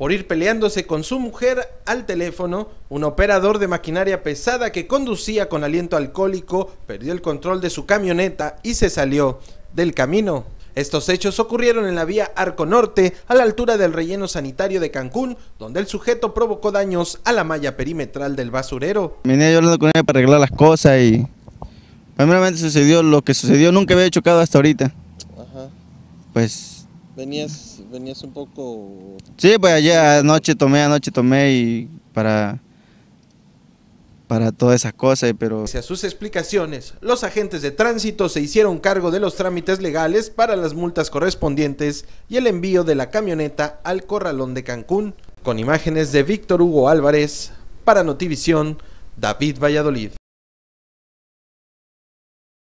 por ir peleándose con su mujer al teléfono, un operador de maquinaria pesada que conducía con aliento alcohólico perdió el control de su camioneta y se salió del camino. Estos hechos ocurrieron en la vía Arco Norte, a la altura del relleno sanitario de Cancún, donde el sujeto provocó daños a la malla perimetral del basurero. Venía yo hablando con ella para arreglar las cosas y primeramente sucedió lo que sucedió, nunca había chocado hasta ahorita. Ajá. Pues Venías, venías un poco... Sí, pues ayer anoche tomé, anoche tomé y para para toda esa cosa pero... a sus explicaciones, los agentes de tránsito se hicieron cargo de los trámites legales para las multas correspondientes y el envío de la camioneta al corralón de Cancún. Con imágenes de Víctor Hugo Álvarez, para Notivisión, David Valladolid.